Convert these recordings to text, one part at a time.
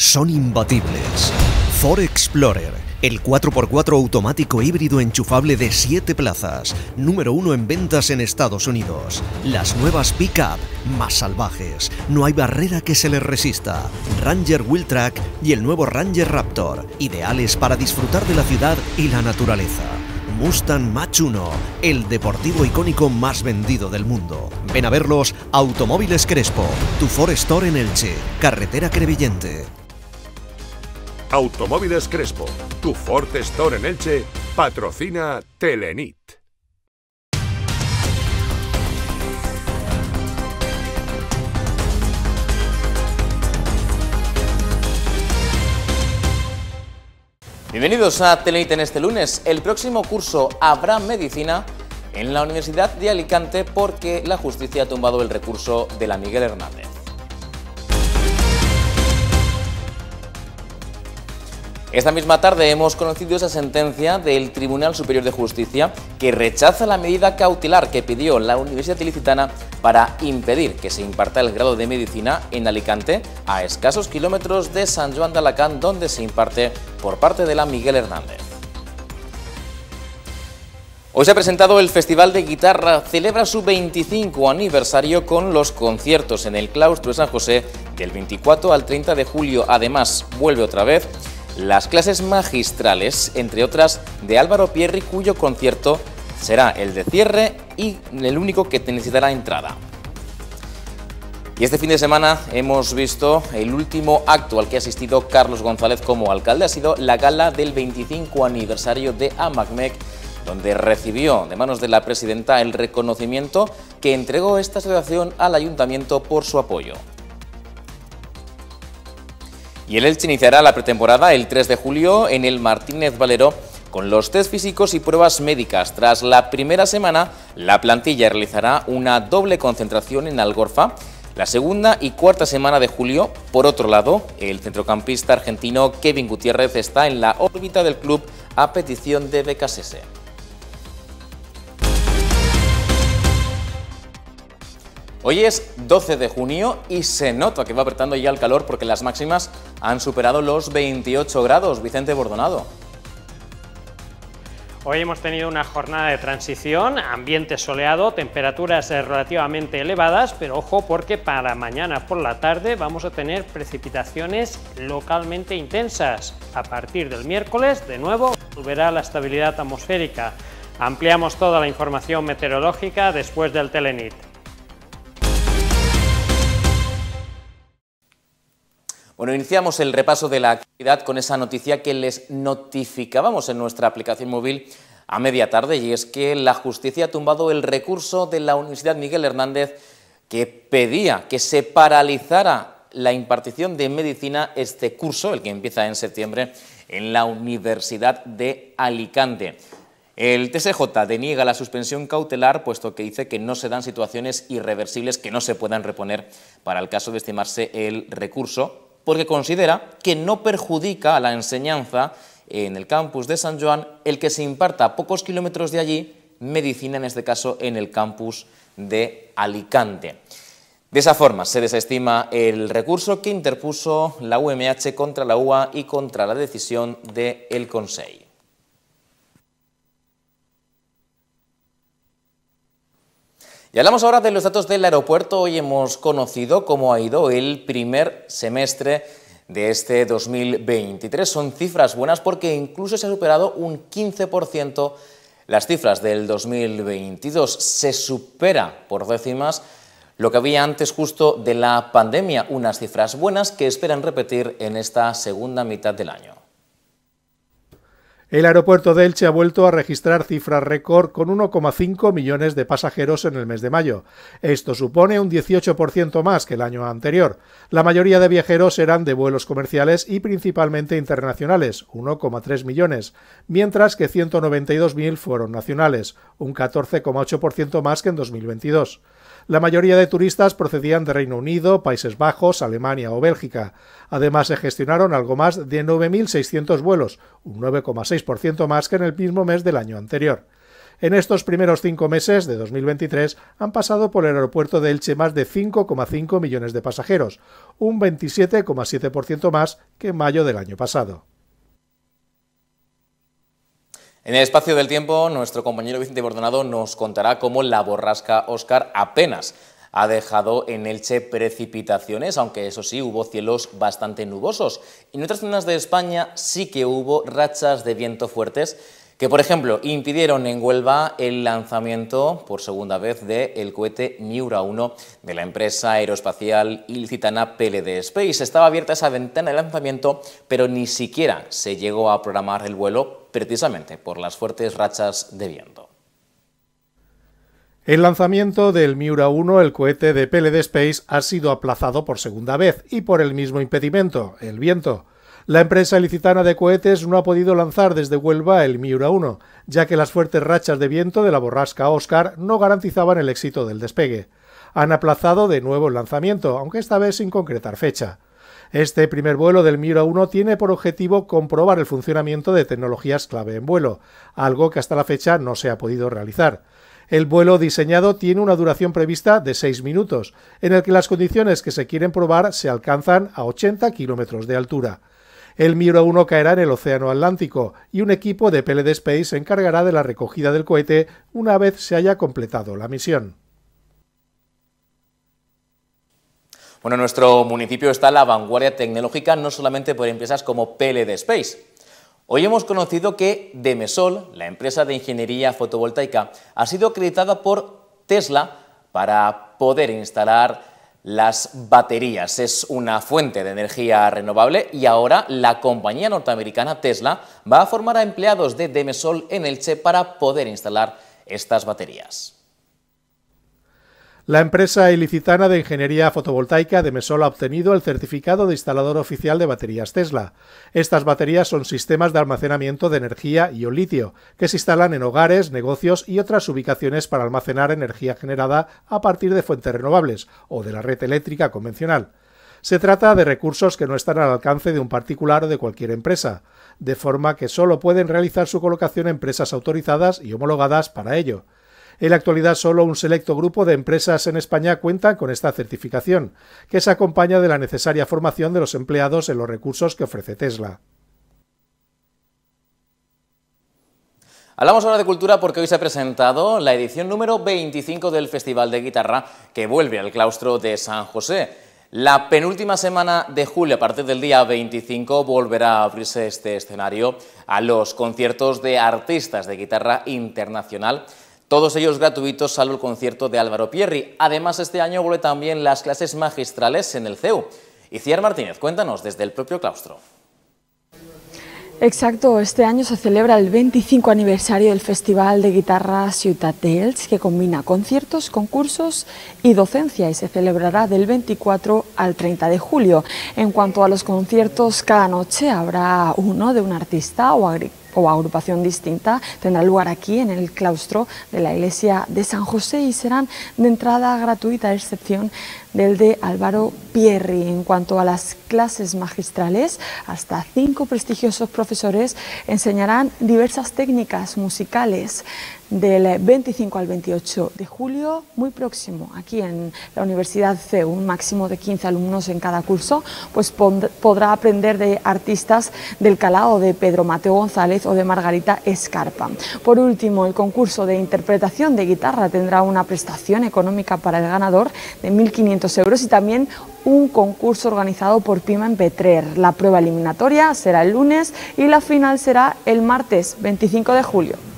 son imbatibles. Ford Explorer, el 4x4 automático híbrido enchufable de 7 plazas, número 1 en ventas en Estados Unidos. Las nuevas pickup más salvajes, no hay barrera que se les resista. Ranger Track y el nuevo Ranger Raptor, ideales para disfrutar de la ciudad y la naturaleza. Mustang Mach 1, el deportivo icónico más vendido del mundo. Ven a verlos Automóviles Crespo, tu Ford Store en Elche, carretera Crevillente, Automóviles Crespo, tu Ford Store en Elche, patrocina Telenit. Bienvenidos a Telenit en este lunes. El próximo curso habrá medicina en la Universidad de Alicante porque la justicia ha tumbado el recurso de la Miguel Hernández. Esta misma tarde hemos conocido esa sentencia del Tribunal Superior de Justicia que rechaza la medida cautelar que pidió la Universidad Ilicitana para impedir que se imparta el grado de medicina en Alicante, a escasos kilómetros de San Juan de Alacant, donde se imparte por parte de la Miguel Hernández. Hoy se ha presentado el Festival de Guitarra, celebra su 25 aniversario con los conciertos en el claustro de San José del 24 al 30 de julio. Además, vuelve otra vez las clases magistrales, entre otras, de Álvaro Pierri, cuyo concierto será el de cierre y el único que necesitará entrada. Y este fin de semana hemos visto el último acto al que ha asistido Carlos González como alcalde. Ha sido la gala del 25 aniversario de AMACMEC, donde recibió de manos de la presidenta el reconocimiento que entregó esta asociación al ayuntamiento por su apoyo. Y el Elche iniciará la pretemporada el 3 de julio en el Martínez Valero con los test físicos y pruebas médicas. Tras la primera semana, la plantilla realizará una doble concentración en Algorfa. La segunda y cuarta semana de julio, por otro lado, el centrocampista argentino Kevin Gutiérrez está en la órbita del club a petición de BKS. Hoy es 12 de junio y se nota que va apretando ya el calor porque las máximas han superado los 28 grados. Vicente Bordonado. Hoy hemos tenido una jornada de transición, ambiente soleado, temperaturas eh, relativamente elevadas, pero ojo porque para mañana por la tarde vamos a tener precipitaciones localmente intensas. A partir del miércoles, de nuevo, volverá la estabilidad atmosférica. Ampliamos toda la información meteorológica después del Telenit. Bueno, iniciamos el repaso de la actividad con esa noticia que les notificábamos en nuestra aplicación móvil a media tarde y es que la justicia ha tumbado el recurso de la Universidad Miguel Hernández que pedía que se paralizara la impartición de medicina este curso, el que empieza en septiembre, en la Universidad de Alicante. El TSJ deniega la suspensión cautelar, puesto que dice que no se dan situaciones irreversibles que no se puedan reponer para el caso de estimarse el recurso, porque considera que no perjudica a la enseñanza en el campus de San Juan el que se imparta a pocos kilómetros de allí medicina, en este caso en el campus de Alicante. De esa forma se desestima el recurso que interpuso la UMH contra la UA y contra la decisión del Consejo. Y hablamos ahora de los datos del aeropuerto. Hoy hemos conocido cómo ha ido el primer semestre de este 2023. Son cifras buenas porque incluso se ha superado un 15% las cifras del 2022. Se supera por décimas lo que había antes justo de la pandemia, unas cifras buenas que esperan repetir en esta segunda mitad del año. El aeropuerto de Elche ha vuelto a registrar cifras récord con 1,5 millones de pasajeros en el mes de mayo. Esto supone un 18% más que el año anterior. La mayoría de viajeros eran de vuelos comerciales y principalmente internacionales, 1,3 millones, mientras que 192.000 fueron nacionales, un 14,8% más que en 2022. La mayoría de turistas procedían de Reino Unido, Países Bajos, Alemania o Bélgica. Además, se gestionaron algo más de 9.600 vuelos, un 9,6% más que en el mismo mes del año anterior. En estos primeros cinco meses de 2023 han pasado por el aeropuerto de Elche más de 5,5 millones de pasajeros, un 27,7% más que en mayo del año pasado. En el espacio del tiempo, nuestro compañero Vicente Bordonado nos contará cómo la borrasca Oscar apenas ha dejado en Elche precipitaciones, aunque eso sí, hubo cielos bastante nubosos. En otras zonas de España sí que hubo rachas de viento fuertes que por ejemplo impidieron en Huelva el lanzamiento por segunda vez del cohete Miura 1 de la empresa aeroespacial ilicitana PLD Space. Estaba abierta esa ventana de lanzamiento, pero ni siquiera se llegó a programar el vuelo precisamente por las fuertes rachas de viento. El lanzamiento del Miura 1, el cohete de PLD Space, ha sido aplazado por segunda vez y por el mismo impedimento, el viento. La empresa licitana de cohetes no ha podido lanzar desde Huelva el Miura 1, ya que las fuertes rachas de viento de la borrasca Oscar no garantizaban el éxito del despegue. Han aplazado de nuevo el lanzamiento, aunque esta vez sin concretar fecha. Este primer vuelo del Miura 1 tiene por objetivo comprobar el funcionamiento de tecnologías clave en vuelo, algo que hasta la fecha no se ha podido realizar. El vuelo diseñado tiene una duración prevista de 6 minutos, en el que las condiciones que se quieren probar se alcanzan a 80 kilómetros de altura. El Miro 1 caerá en el Océano Atlántico y un equipo de PLD Space se encargará de la recogida del cohete una vez se haya completado la misión. Bueno, nuestro municipio está a la vanguardia tecnológica no solamente por empresas como PLD Space. Hoy hemos conocido que Demesol, la empresa de ingeniería fotovoltaica, ha sido acreditada por Tesla para poder instalar las baterías. Es una fuente de energía renovable y ahora la compañía norteamericana Tesla va a formar a empleados de Demesol en Elche para poder instalar estas baterías. La empresa ilicitana de ingeniería fotovoltaica de Mesol ha obtenido el certificado de instalador oficial de baterías Tesla. Estas baterías son sistemas de almacenamiento de energía y o litio, que se instalan en hogares, negocios y otras ubicaciones para almacenar energía generada a partir de fuentes renovables o de la red eléctrica convencional. Se trata de recursos que no están al alcance de un particular o de cualquier empresa, de forma que solo pueden realizar su colocación empresas autorizadas y homologadas para ello. En la actualidad solo un selecto grupo de empresas en España cuenta con esta certificación, que se acompaña de la necesaria formación de los empleados en los recursos que ofrece Tesla. Hablamos ahora de cultura porque hoy se ha presentado la edición número 25 del Festival de Guitarra que vuelve al claustro de San José. La penúltima semana de julio, a partir del día 25, volverá a abrirse este escenario a los conciertos de artistas de guitarra internacional todos ellos gratuitos, salvo el concierto de Álvaro Pierri. Además, este año vuelve también las clases magistrales en el CEU. Iciar Martínez, cuéntanos desde el propio claustro. Exacto, este año se celebra el 25 aniversario del Festival de Guitarra Ciutat que combina conciertos, concursos y docencia y se celebrará del 24 al 30 de julio. En cuanto a los conciertos, cada noche habrá uno de un artista o agricultor o agrupación distinta tendrá lugar aquí en el claustro de la iglesia de San José y serán de entrada gratuita a excepción del de Álvaro Pierri. En cuanto a las clases magistrales, hasta cinco prestigiosos profesores enseñarán diversas técnicas musicales del 25 al 28 de julio, muy próximo, aquí en la Universidad CEU, un máximo de 15 alumnos en cada curso, pues podrá aprender de artistas del calado de Pedro Mateo González o de Margarita Escarpa. Por último, el concurso de interpretación de guitarra tendrá una prestación económica para el ganador de 1.500 euros y también un concurso organizado por Pima en Petrer. La prueba eliminatoria será el lunes y la final será el martes 25 de julio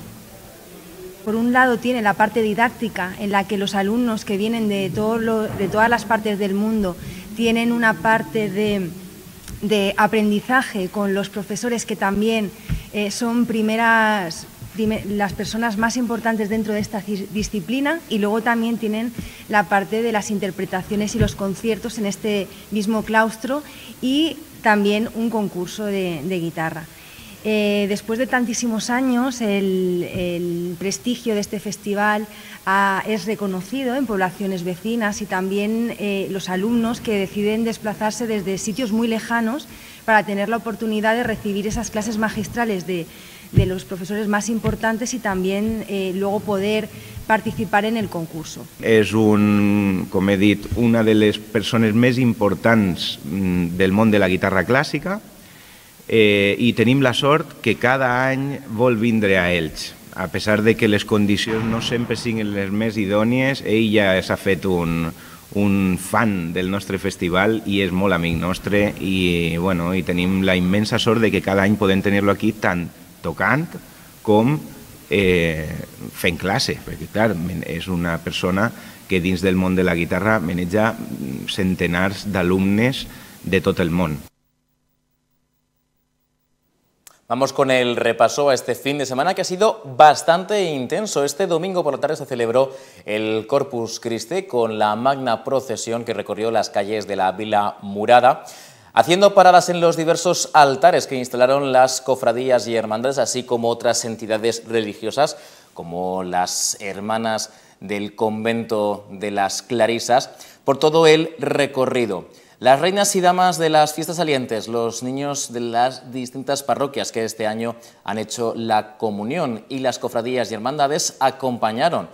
por un lado tiene la parte didáctica en la que los alumnos que vienen de, todas las partes del mundo tienen una parte de, aprendizaje con los profesores que también eh, son primeras las personas más importantes dentro de esta disciplina y luego también tienen la parte de las interpretaciones y los conciertos en este mismo claustro y también un concurso de guitarra. Eh, después de tantísimos años, el, prestigio de este festival es reconocido en poblaciones vecinas y también eh, los alumnos que deciden desplazarse desde sitios muy lejanos para tener la oportunidad de recibir esas clases magistrales de, los profesores más importantes y también eh, luego poder participar en el concurso. Es, un, una de las personas más importantes mm, del mundo de la guitarra clásica eh, i tenim la sort que cada any vol vindre a ells A pesar de que les condicions no sempre siguin les més idònies, ell ja s'ha fet un, un fan del nostre festival i és molt amic nostre i, bueno, i tenim la immensa sort de que cada any podem tenir-lo aquí tant tocant com eh, fent classe, perquè clar, és una persona que dins del món de la guitarra maneja centenars d'alumnes de tot el món. Vamos con el repaso a este fin de semana que ha sido bastante intenso. Este domingo por la tarde se celebró el Corpus Christi con la magna procesión que recorrió las calles de la Vila Murada, haciendo paradas en los diversos altares que instalaron las cofradías y hermandades, así como otras entidades religiosas como las hermanas del convento de las Clarisas, por todo el recorrido. Las reinas y damas de las fiestas salientes, los niños de las distintas parroquias que este año han hecho la comunión y las cofradías y hermandades acompañaron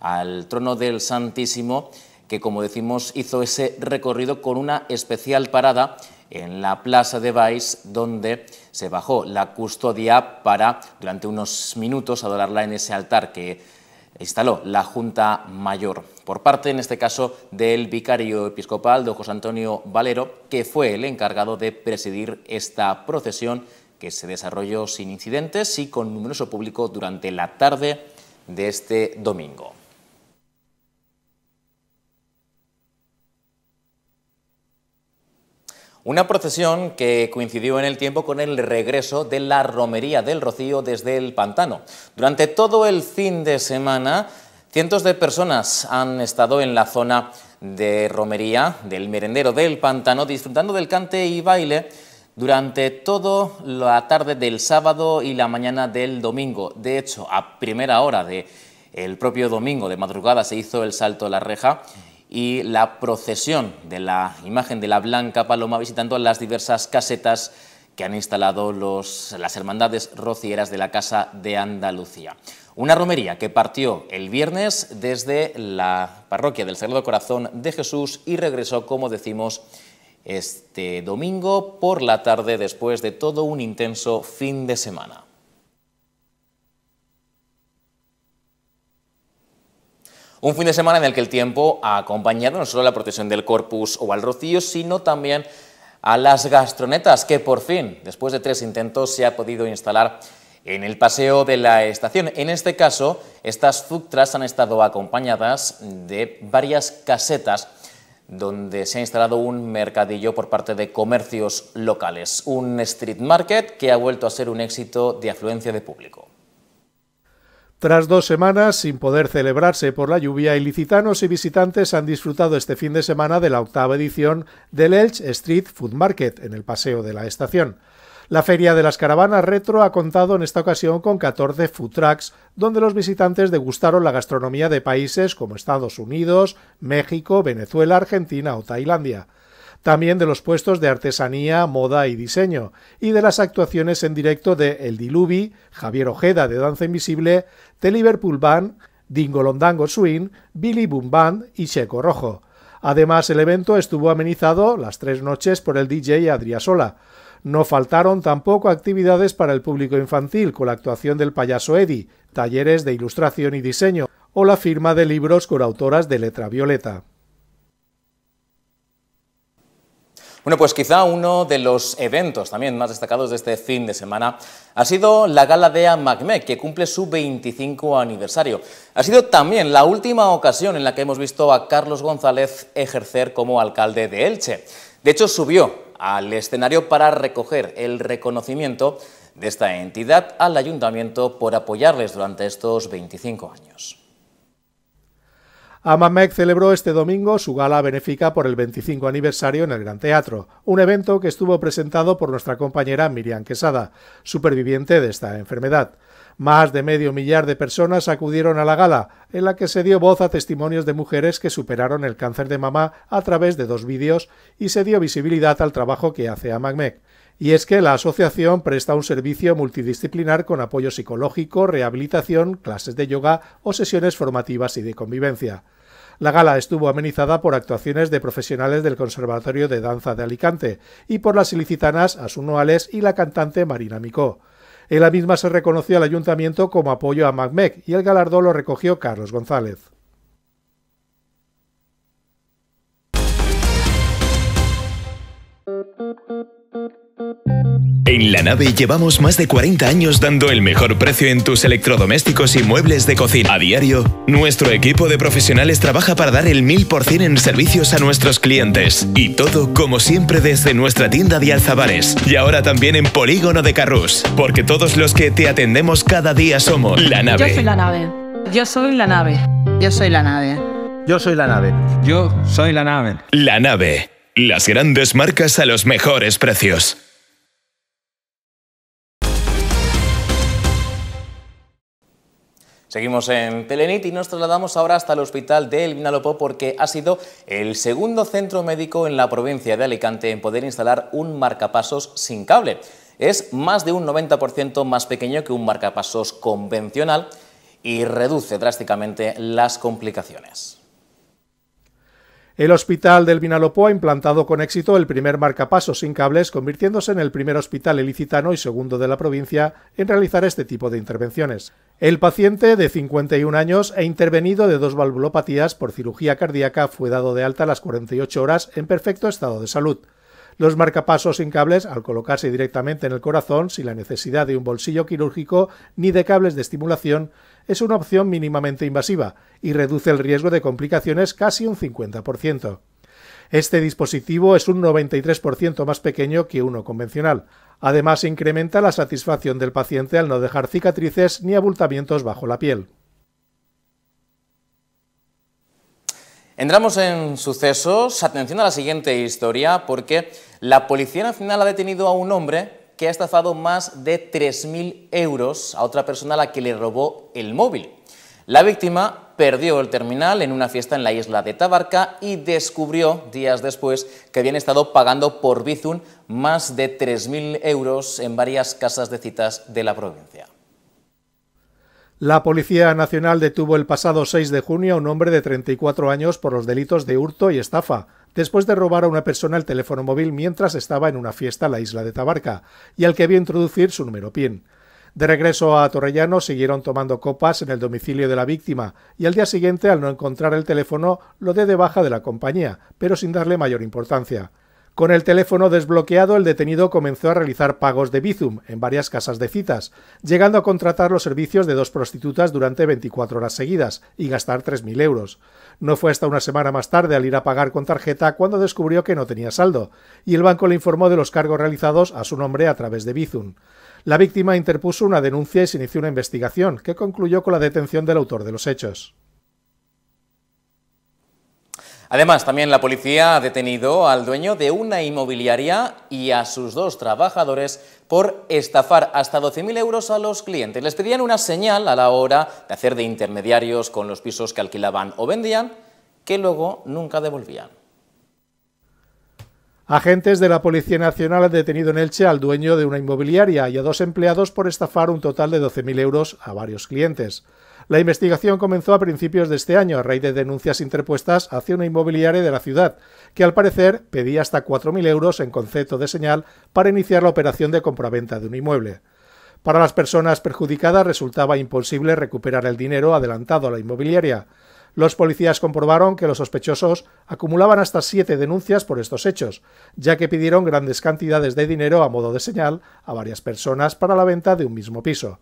al trono del Santísimo que, como decimos, hizo ese recorrido con una especial parada en la Plaza de Vais, donde se bajó la custodia para, durante unos minutos, adorarla en ese altar que instaló la Junta Mayor, por parte, en este caso, del vicario episcopal don José Antonio Valero, que fue el encargado de presidir esta procesión que se desarrolló sin incidentes y con numeroso público durante la tarde de este domingo. Una procesión que coincidió en el tiempo con el regreso de la romería del Rocío desde el pantano. Durante todo el fin de semana, cientos de personas han estado en la zona de romería del merendero del pantano disfrutando del cante y baile durante toda la tarde del sábado y la mañana del domingo. De hecho, a primera hora de propio domingo de madrugada se hizo el salto a la reja y la procesión de la imagen de la Blanca Paloma visitando las diversas casetas que han instalado los, las hermandades rocieras de la Casa de Andalucía. Una romería que partió el viernes desde la parroquia del Sagrado Corazón de Jesús y regresó, como decimos, este domingo por la tarde después de todo un intenso fin de semana. Un fin de semana en el que el tiempo ha acompañado no solo a la protección del Corpus o al Rocío, sino también a las gastronetas, que por fin, después de tres intentos, se ha podido instalar en el paseo de la estación. En este caso, estas zuctras han estado acompañadas de varias casetas donde se ha instalado un mercadillo por parte de comercios locales, un street market que ha vuelto a ser un éxito de afluencia de público. Tras dos semanas sin poder celebrarse por la lluvia, ilicitanos y visitantes han disfrutado este fin de semana de la octava edición del Elch Street Food Market en el Paseo de la Estación. La Feria de las Caravanas Retro ha contado en esta ocasión con 14 food trucks, donde los visitantes degustaron la gastronomía de países como Estados Unidos, México, Venezuela, Argentina o Tailandia también de los puestos de artesanía, moda y diseño, y de las actuaciones en directo de El Dilubi, Javier Ojeda de Danza Invisible, The Liverpool Band, Dingolondango Swing, Billy Boom Band y Checo Rojo. Además, el evento estuvo amenizado las tres noches por el DJ Sola. No faltaron tampoco actividades para el público infantil, con la actuación del payaso Eddie, talleres de ilustración y diseño, o la firma de libros con autoras de letra violeta. Bueno, pues quizá uno de los eventos también más destacados de este fin de semana ha sido la gala de AMACME, que cumple su 25 aniversario. Ha sido también la última ocasión en la que hemos visto a Carlos González ejercer como alcalde de Elche. De hecho, subió al escenario para recoger el reconocimiento de esta entidad al ayuntamiento por apoyarles durante estos 25 años. Amamec celebró este domingo su gala benéfica por el 25 aniversario en el Gran Teatro, un evento que estuvo presentado por nuestra compañera Miriam Quesada, superviviente de esta enfermedad. Más de medio millar de personas acudieron a la gala, en la que se dio voz a testimonios de mujeres que superaron el cáncer de mama a través de dos vídeos y se dio visibilidad al trabajo que hace Amamec. Y es que la asociación presta un servicio multidisciplinar con apoyo psicológico, rehabilitación, clases de yoga o sesiones formativas y de convivencia. La gala estuvo amenizada por actuaciones de profesionales del Conservatorio de Danza de Alicante y por las ilicitanas Asuno y la cantante Marina Micó. En la misma se reconoció al ayuntamiento como apoyo a MacMec y el galardón lo recogió Carlos González. En la nave llevamos más de 40 años dando el mejor precio en tus electrodomésticos y muebles de cocina. A diario, nuestro equipo de profesionales trabaja para dar el 1000% en servicios a nuestros clientes. Y todo, como siempre, desde nuestra tienda de Alzabares. Y ahora también en Polígono de Carrus, Porque todos los que te atendemos cada día somos la nave. Yo soy la nave. Yo soy la nave. Yo soy la nave. Yo soy la nave. Yo soy la nave. La nave. Las grandes marcas a los mejores precios. Seguimos en Telenit y nos trasladamos ahora hasta el hospital del El Vinalopó porque ha sido el segundo centro médico en la provincia de Alicante en poder instalar un marcapasos sin cable. Es más de un 90% más pequeño que un marcapasos convencional y reduce drásticamente las complicaciones. El hospital del Vinalopó ha implantado con éxito el primer marcapaso sin cables, convirtiéndose en el primer hospital ilicitano y segundo de la provincia en realizar este tipo de intervenciones. El paciente, de 51 años e intervenido de dos valvulopatías por cirugía cardíaca, fue dado de alta a las 48 horas en perfecto estado de salud. Los marcapasos sin cables al colocarse directamente en el corazón sin la necesidad de un bolsillo quirúrgico ni de cables de estimulación es una opción mínimamente invasiva y reduce el riesgo de complicaciones casi un 50%. Este dispositivo es un 93% más pequeño que uno convencional. Además, incrementa la satisfacción del paciente al no dejar cicatrices ni abultamientos bajo la piel. Entramos en sucesos, atención a la siguiente historia, porque la Policía Nacional ha detenido a un hombre que ha estafado más de 3.000 euros a otra persona a la que le robó el móvil. La víctima perdió el terminal en una fiesta en la isla de Tabarca y descubrió días después que habían estado pagando por Bizun más de 3.000 euros en varias casas de citas de la provincia. La Policía Nacional detuvo el pasado 6 de junio a un hombre de 34 años por los delitos de hurto y estafa, después de robar a una persona el teléfono móvil mientras estaba en una fiesta en la isla de Tabarca, y al que vio introducir su número PIN. De regreso a Torrellano siguieron tomando copas en el domicilio de la víctima y al día siguiente, al no encontrar el teléfono, lo dé de baja de la compañía, pero sin darle mayor importancia. Con el teléfono desbloqueado, el detenido comenzó a realizar pagos de Bizum en varias casas de citas, llegando a contratar los servicios de dos prostitutas durante 24 horas seguidas y gastar 3.000 euros. No fue hasta una semana más tarde al ir a pagar con tarjeta cuando descubrió que no tenía saldo, y el banco le informó de los cargos realizados a su nombre a través de Bizum. La víctima interpuso una denuncia y se inició una investigación, que concluyó con la detención del autor de los hechos. Además, también la policía ha detenido al dueño de una inmobiliaria y a sus dos trabajadores por estafar hasta 12.000 euros a los clientes. Les pedían una señal a la hora de hacer de intermediarios con los pisos que alquilaban o vendían, que luego nunca devolvían. Agentes de la Policía Nacional han detenido en Elche al dueño de una inmobiliaria y a dos empleados por estafar un total de 12.000 euros a varios clientes. La investigación comenzó a principios de este año a raíz de denuncias interpuestas hacia una inmobiliaria de la ciudad, que al parecer pedía hasta 4.000 euros en concepto de señal para iniciar la operación de compraventa de un inmueble. Para las personas perjudicadas resultaba imposible recuperar el dinero adelantado a la inmobiliaria. Los policías comprobaron que los sospechosos acumulaban hasta siete denuncias por estos hechos, ya que pidieron grandes cantidades de dinero a modo de señal a varias personas para la venta de un mismo piso.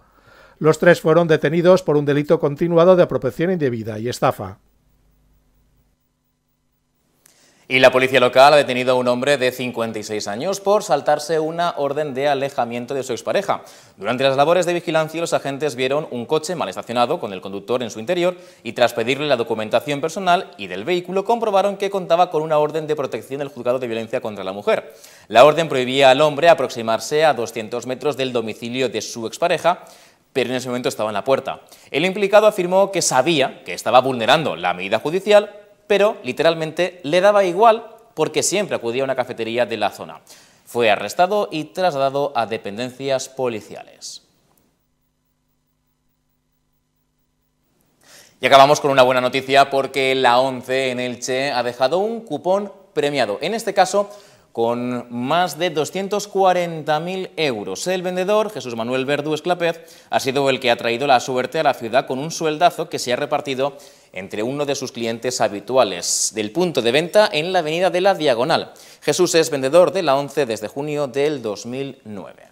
Los tres fueron detenidos por un delito continuado de apropiación indebida y estafa. Y la policía local ha detenido a un hombre de 56 años por saltarse una orden de alejamiento de su expareja. Durante las labores de vigilancia, los agentes vieron un coche mal estacionado con el conductor en su interior y tras pedirle la documentación personal y del vehículo comprobaron que contaba con una orden de protección del juzgado de violencia contra la mujer. La orden prohibía al hombre aproximarse a 200 metros del domicilio de su expareja pero en ese momento estaba en la puerta. El implicado afirmó que sabía que estaba vulnerando la medida judicial, pero literalmente le daba igual porque siempre acudía a una cafetería de la zona. Fue arrestado y trasladado a dependencias policiales. Y acabamos con una buena noticia porque la 11 en Elche ha dejado un cupón premiado. En este caso, con más de 240.000 euros. El vendedor, Jesús Manuel Verdú Esclapet, ha sido el que ha traído la suerte a la ciudad con un sueldazo que se ha repartido entre uno de sus clientes habituales del punto de venta en la avenida de la Diagonal. Jesús es vendedor de la ONCE desde junio del 2009.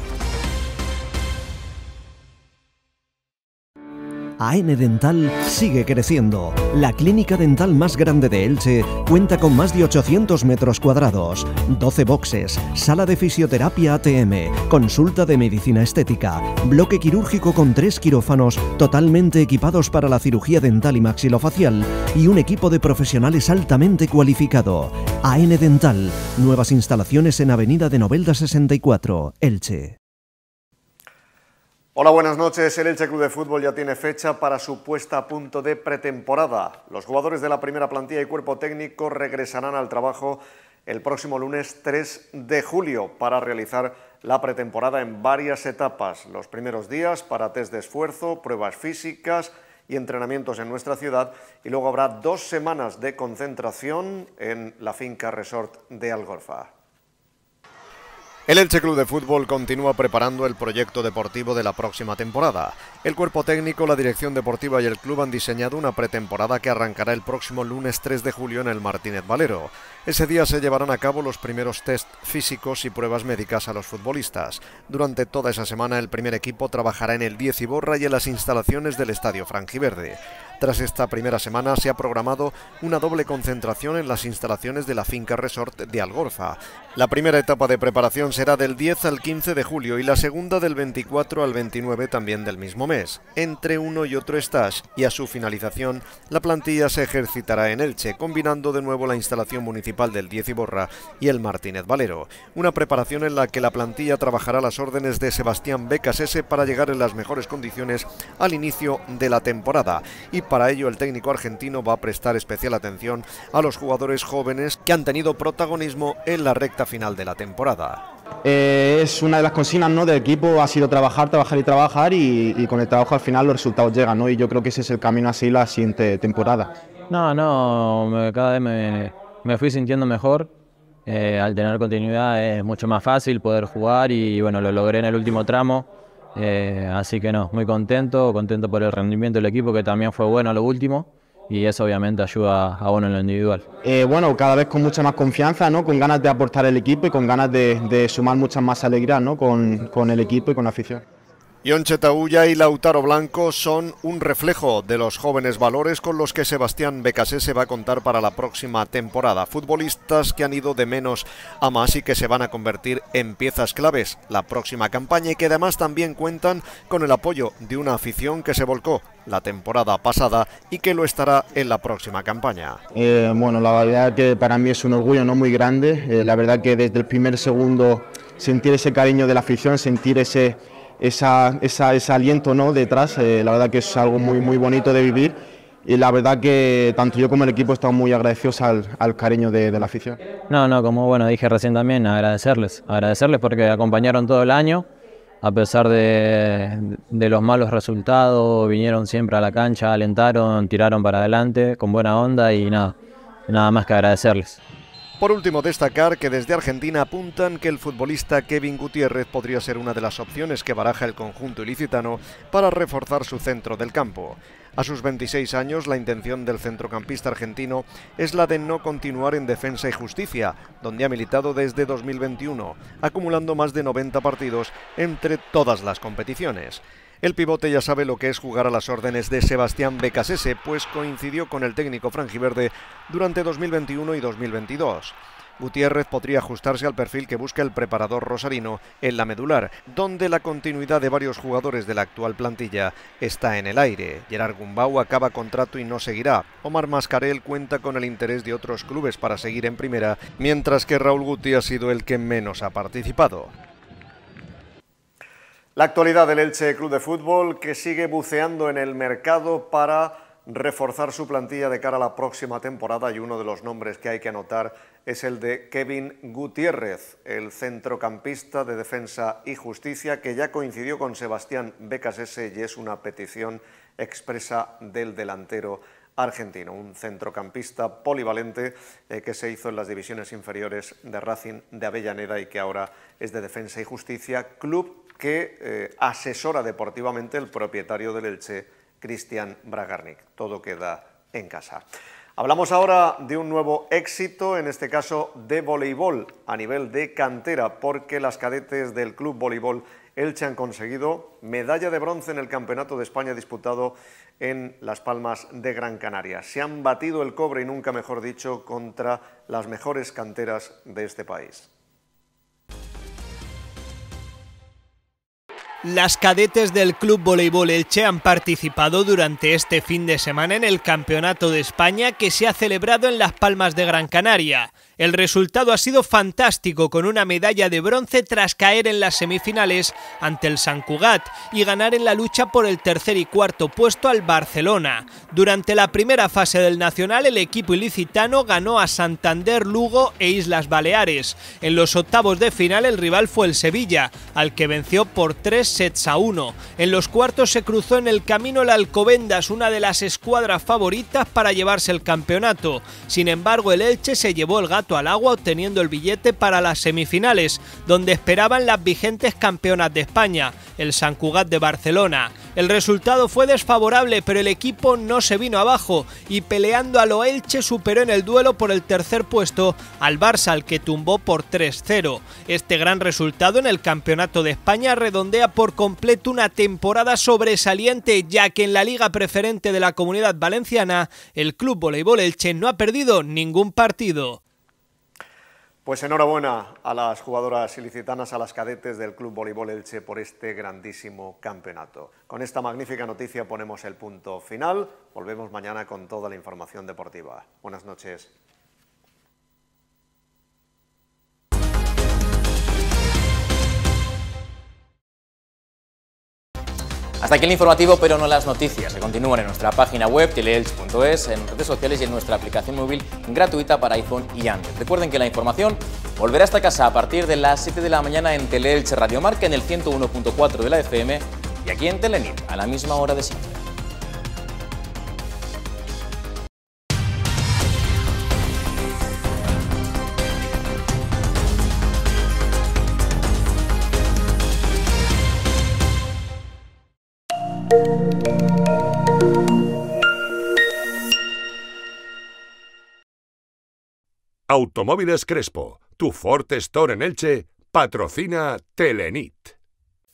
AN Dental sigue creciendo. La clínica dental más grande de Elche cuenta con más de 800 metros cuadrados, 12 boxes, sala de fisioterapia ATM, consulta de medicina estética, bloque quirúrgico con tres quirófanos totalmente equipados para la cirugía dental y maxilofacial y un equipo de profesionales altamente cualificado. AN Dental, nuevas instalaciones en Avenida de Novelda 64, Elche. Hola, buenas noches. El Elche Club de Fútbol ya tiene fecha para su puesta a punto de pretemporada. Los jugadores de la primera plantilla y cuerpo técnico regresarán al trabajo el próximo lunes 3 de julio para realizar la pretemporada en varias etapas. Los primeros días para test de esfuerzo, pruebas físicas y entrenamientos en nuestra ciudad y luego habrá dos semanas de concentración en la finca resort de Algorfa. El Elche Club de Fútbol continúa preparando el proyecto deportivo de la próxima temporada. El cuerpo técnico, la dirección deportiva y el club han diseñado una pretemporada que arrancará el próximo lunes 3 de julio en el Martínez Valero. Ese día se llevarán a cabo los primeros test físicos y pruebas médicas a los futbolistas. Durante toda esa semana el primer equipo trabajará en el 10 y Borra y en las instalaciones del Estadio Franjiverde... Tras esta primera semana se ha programado una doble concentración en las instalaciones de la finca resort de Algorfa. La primera etapa de preparación será del 10 al 15 de julio y la segunda del 24 al 29 también del mismo mes. Entre uno y otro stage y a su finalización, la plantilla se ejercitará en Elche, combinando de nuevo la instalación municipal del 10 Iborra y el Martínez Valero. Una preparación en la que la plantilla trabajará las órdenes de Sebastián Becas S para llegar en las mejores condiciones al inicio de la temporada. Y para ello el técnico argentino va a prestar especial atención a los jugadores jóvenes que han tenido protagonismo en la recta final de la temporada. Eh, es una de las consignas ¿no? del equipo, ha sido trabajar, trabajar y trabajar y, con el trabajo al final los resultados llegan ¿no? y yo creo que ese es el camino así la siguiente temporada. No, no, cada vez me, fui sintiendo mejor, eh, al tener continuidad es mucho más fácil poder jugar y bueno, lo logré en el último tramo, eh, así que no, muy contento, contento por el rendimiento del equipo que también fue bueno a lo último y eso obviamente ayuda a uno en lo individual. Eh, bueno, cada vez con mucha más confianza, ¿no? con ganas de aportar al equipo y con ganas de, sumar muchas más alegrías con, con el equipo y con la afición. Ion y Lautaro Blanco son un reflejo de los jóvenes valores con los que Sebastián Becasé se va a contar para la próxima temporada. Futbolistas que han ido de menos a más y que se van a convertir en piezas claves la próxima campaña y que además también cuentan con el apoyo de una afición que se volcó la temporada pasada y que lo estará en la próxima campaña. Eh, bueno, la verdad que para mí es un orgullo no muy grande. Eh, la verdad que desde el primer segundo sentir ese cariño de la afición, sentir ese esa, esa, ese aliento ¿no? detrás. Eh, la verdad que es algo muy, muy bonito de vivir y la verdad que tanto yo como el equipo estamos muy agradecidos al, al cariño de, de, la afición. No, no, como bueno dije recién también, agradecerles, agradecerles porque acompañaron todo el año, a pesar de, de los malos resultados, vinieron siempre a la cancha, alentaron, tiraron para adelante con buena onda y nada, nada más que agradecerles. Por último, destacar que desde Argentina apuntan que el futbolista Kevin Gutiérrez podría ser una de las opciones que baraja el conjunto ilicitano para reforzar su centro del campo. A sus 26 años, la intención del centrocampista argentino es la de no continuar en Defensa y Justicia, donde ha militado desde 2021, acumulando más de 90 partidos entre todas las competiciones. El pivote ya sabe lo que es jugar a las órdenes de Sebastián Becasese, pues coincidió con el técnico franjiverde durante 2021 y 2022. Gutiérrez podría ajustarse al perfil que busca el preparador rosarino en la medular, donde la continuidad de varios jugadores de la actual plantilla está en el aire. Gerard Gumbau acaba contrato y no seguirá. Omar Mascarel cuenta con el interés de otros clubes para seguir en primera, mientras que Raúl Guti ha sido el que menos ha participado. La actualidad del Elche Club de Fútbol que sigue buceando en el mercado para reforzar su plantilla de cara a la próxima temporada y uno de los nombres que hay que anotar es el de Kevin Gutiérrez, el centrocampista de Defensa y Justicia que ya coincidió con Sebastián Becasese y es una petición expresa del delantero argentino, un centrocampista polivalente eh, que se hizo en las divisiones inferiores de Racing de Avellaneda y que ahora es de Defensa y Justicia, club que eh, asesora deportivamente el propietario del Elche, Cristian Bragarnik. Todo queda en casa. Hablamos ahora de un nuevo éxito, en este caso de voleibol a nivel de cantera, porque las cadetes del Club Voleibol Elche han conseguido medalla de bronce en el Campeonato de España disputado en Las Palmas de Gran Canaria. Se han batido el cobre y nunca mejor dicho contra las mejores canteras de este país. Las cadetes del Club Voleibol Elche han participado durante este fin de semana en el Campeonato de España que se ha celebrado en Las Palmas de Gran Canaria. El resultado ha sido fantástico con una medalla de bronce tras caer en las semifinales ante el San Cugat y ganar en la lucha por el tercer y cuarto puesto al Barcelona. Durante la primera fase del Nacional el equipo ilicitano ganó a Santander, Lugo e Islas Baleares. En los octavos de final el rival fue el Sevilla, al que venció por 3 sets a uno. En los cuartos se cruzó en el camino la Alcobendas, una de las escuadras favoritas para llevarse el campeonato. Sin embargo, el Elche se llevó el gato al agua obteniendo el billete para las semifinales, donde esperaban las vigentes campeonas de España, el San de Barcelona. El resultado fue desfavorable, pero el equipo no se vino abajo y peleando a lo Elche superó en el duelo por el tercer puesto al Barça, al que tumbó por 3-0. Este gran resultado en el Campeonato de España redondea por por completo una temporada sobresaliente, ya que en la Liga Preferente de la Comunidad Valenciana, el Club Voleibol Elche no ha perdido ningún partido. Pues enhorabuena a las jugadoras ilicitanas, a las cadetes del Club Voleibol Elche por este grandísimo campeonato. Con esta magnífica noticia ponemos el punto final. Volvemos mañana con toda la información deportiva. Buenas noches. Hasta aquí el informativo, pero no las noticias, Se continúan en nuestra página web teleelch.es, en redes sociales y en nuestra aplicación móvil gratuita para iPhone y Android. Recuerden que la información volverá a esta casa a partir de las 7 de la mañana en Teleelch Radio Marca en el 101.4 de la FM y aquí en Telenit a la misma hora de siempre. Automóviles Crespo, tu Ford Store en Elche, patrocina Telenit.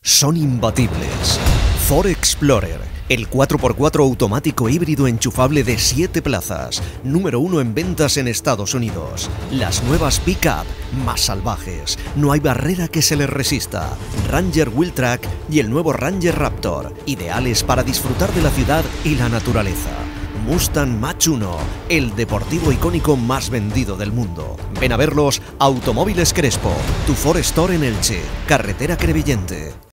Son imbatibles. Ford Explorer, el 4x4 automático híbrido enchufable de 7 plazas, número uno en ventas en Estados Unidos. Las nuevas pickup más salvajes, no hay barrera que se les resista. Ranger Wildtrak y el nuevo Ranger Raptor, ideales para disfrutar de la ciudad y la naturaleza. Mustang Mach 1, el deportivo icónico más vendido del mundo. Ven a verlos Automóviles Crespo, tu Ford Store en Elche, carretera Crevillente.